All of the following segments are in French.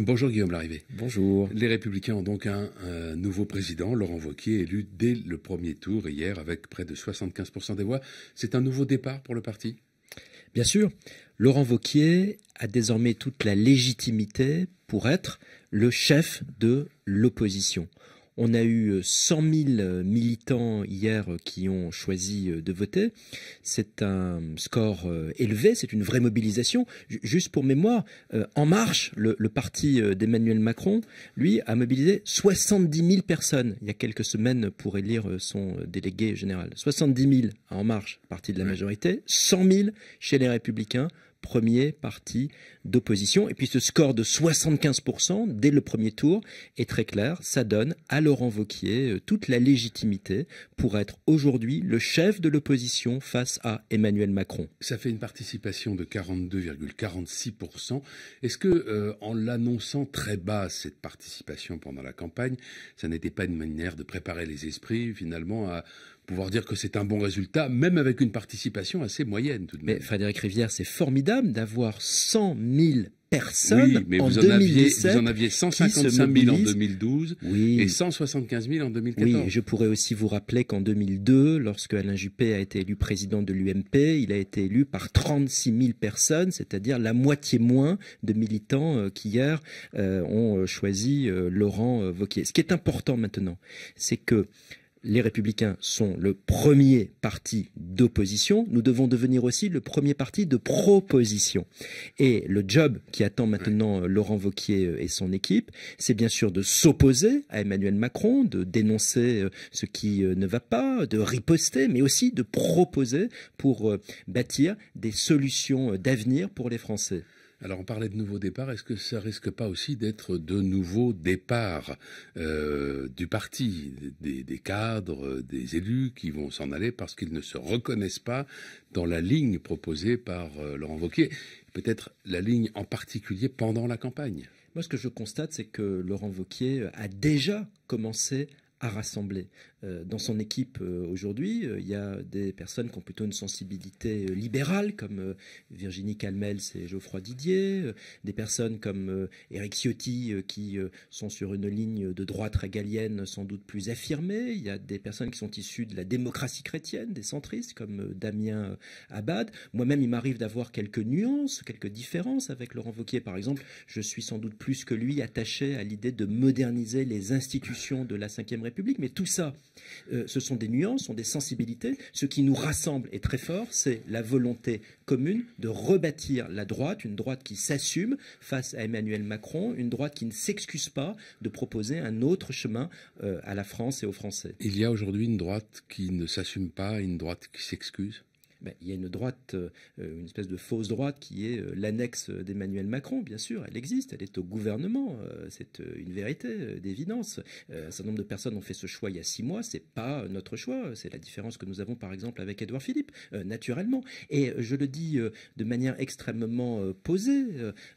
Bonjour Guillaume Larrivé. Bonjour. Les Républicains ont donc un, nouveau président, Laurent Vauquier, élu dès le premier tour hier avec près de 75% des voix. C'est un nouveau départ pour le parti Bien sûr. Laurent Vauquier a désormais toute la légitimité pour être le chef de l'opposition. On a eu 100 euh, 000 euh, militants hier euh, qui ont choisi de voter. C'est un score élevé, c'est une vraie mobilisation. Juste pour mémoire, En Marche, le, parti d'Emmanuel Macron, lui, a mobilisé 70 000 personnes il y a quelques semaines pour élire son délégué général. 70 000 à En Marche, parti de la majorité, 100 000 chez les Républicains, premier parti d'opposition. Et puis ce score de 75% dès le premier tour est très clair. Ça donne à Laurent Vauquier euh, toute la légitimité pour être aujourd'hui le chef de l'opposition face à Emmanuel Macron. Ça fait une participation de 42,46%. Est-ce que euh, en l'annonçant très bas cette participation pendant la campagne, ça n'était pas une manière de préparer les esprits finalement à pouvoir dire que c'est un bon résultat, même avec une participation assez moyenne tout de même. Mais Frédéric Rivière, c'est formidable d'avoir 100 000 personnes en vous en, 2017 aviez, vous en aviez 155 000 en 2012 et 175 000 en 2014. Oui, je pourrais aussi vous rappeler qu'en 2002, lorsque Alain Juppé a été élu président de l'UMP, il a été élu par 36 000 personnes, c'est-à-dire la moitié moins de militants euh, qu'hier euh, ont euh, choisi Laurent Vauquier. Ce qui est important maintenant, c'est que les républicains sont le premier parti d'opposition, nous devons devenir aussi le premier parti de proposition. Et le job qui attend maintenant euh, Laurent Vauquier euh, et son équipe, c'est bien sûr de s'opposer à Emmanuel Macron, de dénoncer euh, ce qui ne va pas, de riposter, mais aussi de proposer pour bâtir des solutions d'avenir pour les Français. Alors on parlait de nouveaux départ, est-ce que ça risque pas aussi d'être de nouveaux départs euh, du parti, des, cadres, des élus qui vont s'en aller parce qu'ils ne se reconnaissent pas dans la ligne proposée par euh, Laurent Vauquier, peut-être la ligne en particulier pendant la campagne moi, ce que je constate, c'est que Laurent Vauquier a déjà commencé à rassembler. Euh, dans son équipe euh, aujourd'hui, euh, il y a des personnes qui ont plutôt une sensibilité libérale, comme Virginie Calmels et Geoffroy Didier, des personnes comme Eric Ciotti, qui sont sur une ligne de droite régalienne sans doute plus affirmée. Il y a des personnes qui sont issues de la démocratie chrétienne, des centristes, comme Damien Abad. Moi-même, il m'arrive d'avoir quelques nuances, quelques différences avec Laurent Vauquier, par exemple. Je suis sans doute plus que lui attaché à l'idée de moderniser les institutions de la Ve République mais tout ça, euh, ce sont des nuances, sont des sensibilités. Ce qui nous rassemble est très fort, c'est la volonté commune de rebâtir la droite, une droite qui s'assume face à Emmanuel Macron, une droite qui ne s'excuse pas de proposer un autre chemin euh, à la France et aux Français. Il y a aujourd'hui une droite qui ne s'assume pas, une droite qui s'excuse ben, il y a une droite, euh, une espèce de fausse droite qui est euh, l'annexe d'Emmanuel Macron, bien sûr, elle existe, elle est au gouvernement, euh, c'est une vérité d'évidence. Un certain nombre de personnes ont fait ce choix il y a six mois, c'est pas notre choix, c'est la différence que nous avons par exemple avec Edouard Philippe, naturellement. Et je le dis de manière extrêmement posée,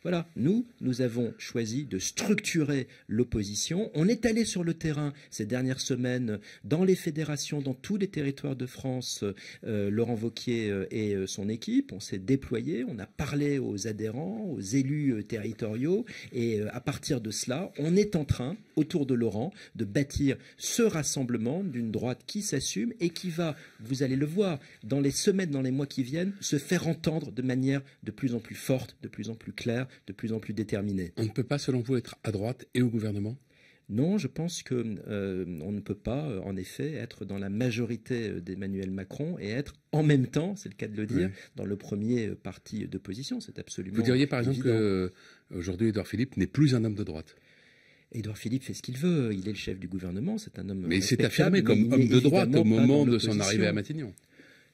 voilà, nous, nous avons choisi de structurer l'opposition, on est allé sur le terrain ces dernières semaines dans les fédérations, dans tous les territoires de France, Laurent Vauquier euh, et euh, son équipe. On s'est déployé, on a parlé aux adhérents, aux élus euh, territoriaux, et à partir de cela, on est en train, autour de Laurent, de bâtir ce rassemblement d'une droite qui s'assume et qui va, vous allez le voir, dans les semaines, dans les mois qui viennent, se faire entendre de manière de plus en plus forte, de plus en plus claire, de plus en plus déterminée. On ne peut pas, selon vous, être à droite et au gouvernement non, je pense qu'on euh, ne peut pas, euh, en effet, être dans la majorité euh, d'Emmanuel Macron et être en même temps, c'est le cas de le dire, dans le premier parti d'opposition. C'est absolument. Vous diriez par exemple qu'aujourd'hui, aujourd'hui, Édouard Philippe n'est plus un homme de droite. Edouard Philippe fait ce qu'il veut. Il est le chef du gouvernement. C'est un homme. Mais il s'est affirmé comme homme de droite au moment de son arrivée à Matignon.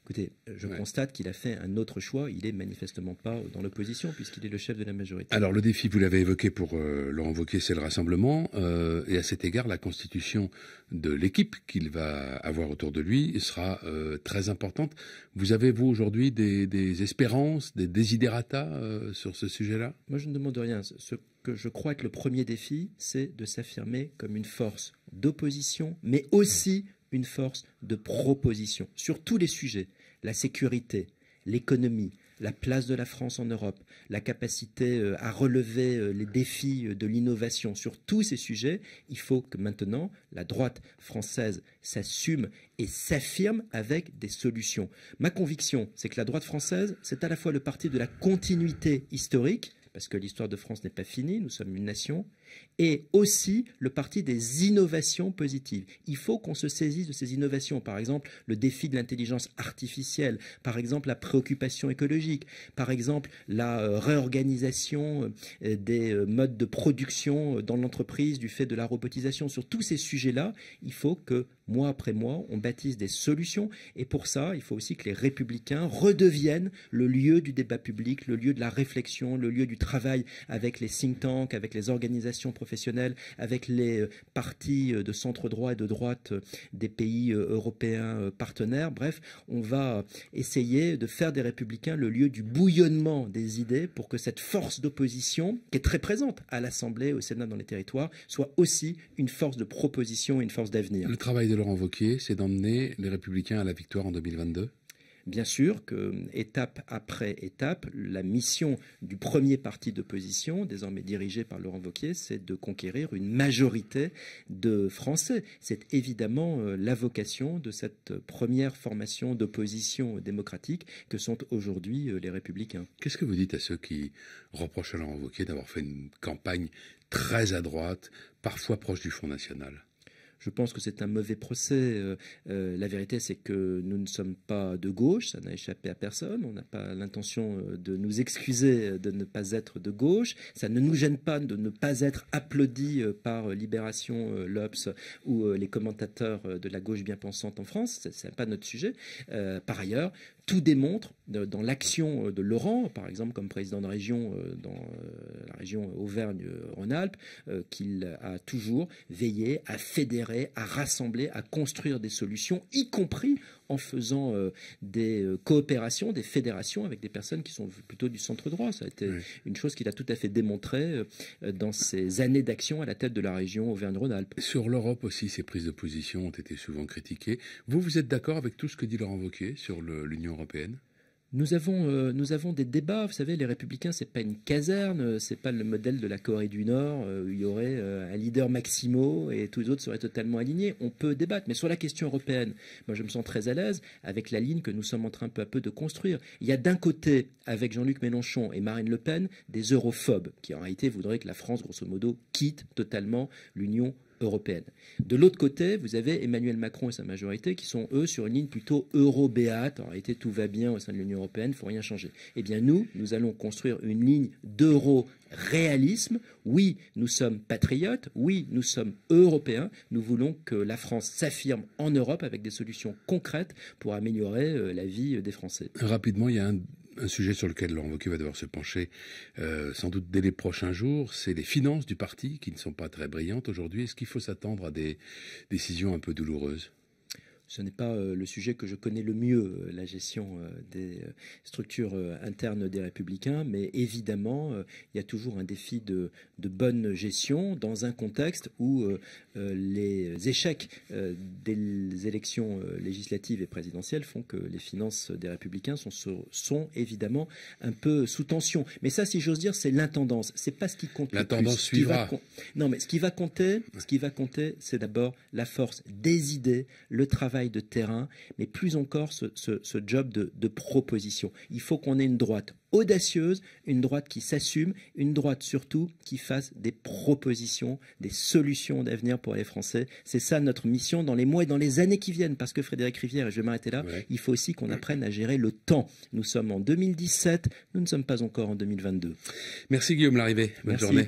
Écoutez, je constate qu'il a fait un autre choix. Il est manifestement pas dans l'opposition puisqu'il est le chef de la majorité. Alors le défi, vous l'avez évoqué pour euh, c'est le rassemblement. Euh, et à cet égard, la constitution de l'équipe qu'il va avoir autour de lui sera euh, très importante. Vous avez, vous, aujourd'hui, des, espérances, des desiderata euh, sur ce sujet-là Moi, je ne demande rien. Ce que je crois que le premier défi, c'est de s'affirmer comme une force d'opposition, mais aussi une force de proposition sur tous les sujets la sécurité, l'économie, la place de la France en Europe, la capacité euh, à relever euh, les défis euh, de l'innovation. Sur tous ces sujets, il faut que maintenant la droite française s'assume et s'affirme avec des solutions. Ma conviction, c'est que la droite française, c'est à la fois le parti de la continuité historique, parce que l'histoire de France n'est pas finie, nous sommes une nation, et aussi le parti des innovations positives. Il faut qu'on se saisisse de ces innovations, par exemple le défi de l'intelligence artificielle, par exemple la préoccupation écologique, par exemple la euh, réorganisation euh, des euh, modes de production dans l'entreprise du fait de la robotisation. Sur tous ces sujets-là, il faut que mois après mois, on bâtisse des solutions. Et pour ça, il faut aussi que les républicains redeviennent le lieu du débat public, le lieu de la réflexion, le lieu du travail avec les think tanks, avec les organisations professionnelles, avec les euh, partis euh, de centre droit et de droite euh, des pays européens partenaires. Bref, on va essayer de faire des républicains le lieu du bouillonnement des idées pour que cette force d'opposition, qui est très présente à l'Assemblée, au Sénat, dans les territoires, soit aussi une force de proposition et une force d'avenir. Le travail Laurent Vauquier, c'est d'emmener les Républicains à la victoire en 2022 bien sûr que étape après étape, la mission du premier parti d'opposition, désormais dirigé par Laurent Vauquier, c'est de conquérir une majorité de Français. C'est évidemment euh, la vocation de cette première formation d'opposition démocratique que sont aujourd'hui euh, les Républicains. Qu'est-ce que vous dites à ceux qui reprochent à Laurent Vauquier d'avoir fait une campagne très à droite, parfois proche du Front National je pense que c'est un mauvais procès. Euh, euh, la vérité, c'est que nous ne sommes pas de gauche, ça n'a échappé à personne. On n'a pas l'intention euh, de nous excuser de ne pas être de gauche. Ça ne nous gêne pas de ne pas être applaudi par Libération, l'Obs ou les commentateurs de la gauche bien pensante en France. Ce n'est pas notre sujet. par ailleurs, tout démontre dans l'action euh, de Laurent, par exemple comme président de région euh, dans euh, la région Auvergne-Rhône-Alpes, qu'il a toujours veillé à fédérer, à rassembler, à construire des solutions, y compris en faisant des coopérations, des fédérations avec des personnes qui sont plutôt du centre droit. Ça a été une chose qu'il a tout à fait démontrée dans ses années d'action à la tête de la région Auvergne-Rhône-Alpes. Sur l'Europe aussi, ces prises de position ont été souvent critiquées. Vous, vous êtes d'accord avec tout ce que dit Laurent Wauquiez sur l'Union euh, nous avons, des débats. Vous savez, les Républicains, c'est pas une caserne, euh, Ce n'est pas le modèle de la Corée du Nord où euh, il y aurait un leader maximo et tous les autres seraient totalement alignés. On peut débattre, mais sur la question européenne, moi je me sens très à l'aise avec la ligne que nous sommes en train peu à peu de construire. Il y a d'un côté, avec Jean-Luc Mélenchon et Marine Le Pen, des europhobes qui en réalité voudraient que la France, grosso modo, quitte totalement l'Union européenne européenne. De l'autre côté, vous avez Emmanuel Macron et sa majorité qui sont, eux, sur une ligne plutôt eurobéate. béate En réalité, tout va bien au sein de l'Union européenne, il ne faut rien changer. Eh bien, nous, nous allons construire une ligne d'euro réalisme. Oui, nous sommes patriotes, oui, nous sommes européens. Nous voulons que la France s'affirme en Europe avec des solutions concrètes pour améliorer euh, la vie euh, des Français. Rapidement, il y a un un sujet sur lequel Laurent Wauquiez va devoir se pencher euh, sans doute dès les prochains jours, c'est les finances du parti qui ne sont pas très brillantes aujourd'hui. Est-ce qu'il faut s'attendre à des décisions un peu douloureuses ce n'est pas euh, le sujet que je connais le mieux, euh, la gestion euh, des structures internes des républicains, mais évidemment, il y a toujours un défi de, bonne gestion dans un contexte où les échecs des élections législatives et présidentielles font que les finances des républicains sont, évidemment un peu sous tension. Mais ça, si j'ose dire, c'est l'intendance. n'est pas ce qui compte. L'intendance suivra. non, mais ce qui va compter, ce qui va compter, c'est d'abord la force des idées, le travail de terrain, mais plus encore ce, job de, proposition. Il faut qu'on ait une droite audacieuse, une droite qui s'assume, une droite surtout qui fasse des propositions, des solutions d'avenir pour les Français. C'est ça notre mission dans les mois et dans les années qui viennent, parce que Frédéric Rivière, et je vais m'arrêter là, il faut aussi qu'on apprenne à gérer le temps. Nous sommes en 2017, nous ne sommes pas encore en 2022. Merci Guillaume Larrivé, bonne journée.